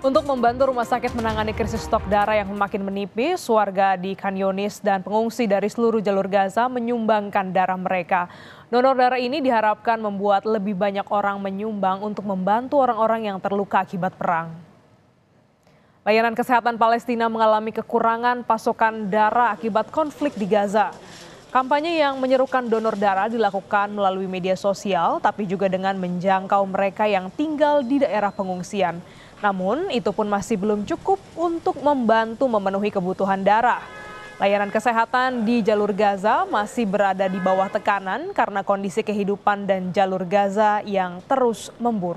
Untuk membantu rumah sakit menangani krisis stok darah yang semakin menipis, warga di Kanyonis dan pengungsi dari seluruh jalur Gaza menyumbangkan darah mereka. Donor darah ini diharapkan membuat lebih banyak orang menyumbang untuk membantu orang-orang yang terluka akibat perang. Layanan kesehatan Palestina mengalami kekurangan pasokan darah akibat konflik di Gaza. Kampanye yang menyerukan donor darah dilakukan melalui media sosial, tapi juga dengan menjangkau mereka yang tinggal di daerah pengungsian. Namun, itu pun masih belum cukup untuk membantu memenuhi kebutuhan darah. Layanan kesehatan di jalur Gaza masih berada di bawah tekanan karena kondisi kehidupan dan jalur Gaza yang terus memburuk.